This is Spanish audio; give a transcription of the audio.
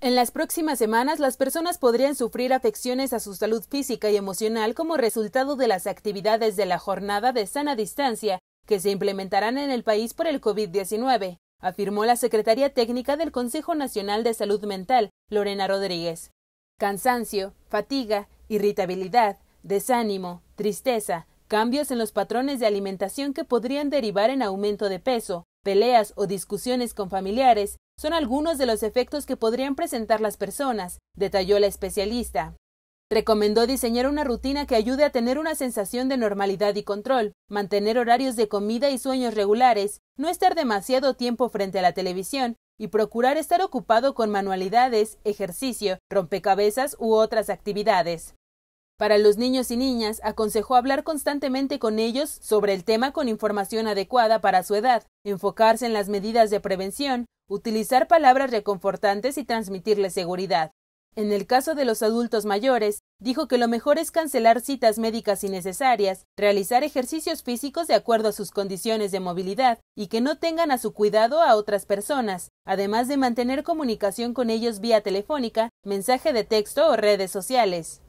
En las próximas semanas, las personas podrían sufrir afecciones a su salud física y emocional como resultado de las actividades de la jornada de sana distancia que se implementarán en el país por el COVID-19, afirmó la secretaria técnica del Consejo Nacional de Salud Mental, Lorena Rodríguez. Cansancio, fatiga, irritabilidad, desánimo, tristeza, cambios en los patrones de alimentación que podrían derivar en aumento de peso, peleas o discusiones con familiares, son algunos de los efectos que podrían presentar las personas, detalló la especialista. Recomendó diseñar una rutina que ayude a tener una sensación de normalidad y control, mantener horarios de comida y sueños regulares, no estar demasiado tiempo frente a la televisión y procurar estar ocupado con manualidades, ejercicio, rompecabezas u otras actividades. Para los niños y niñas, aconsejó hablar constantemente con ellos sobre el tema con información adecuada para su edad, enfocarse en las medidas de prevención, utilizar palabras reconfortantes y transmitirles seguridad. En el caso de los adultos mayores, dijo que lo mejor es cancelar citas médicas innecesarias, realizar ejercicios físicos de acuerdo a sus condiciones de movilidad y que no tengan a su cuidado a otras personas, además de mantener comunicación con ellos vía telefónica, mensaje de texto o redes sociales.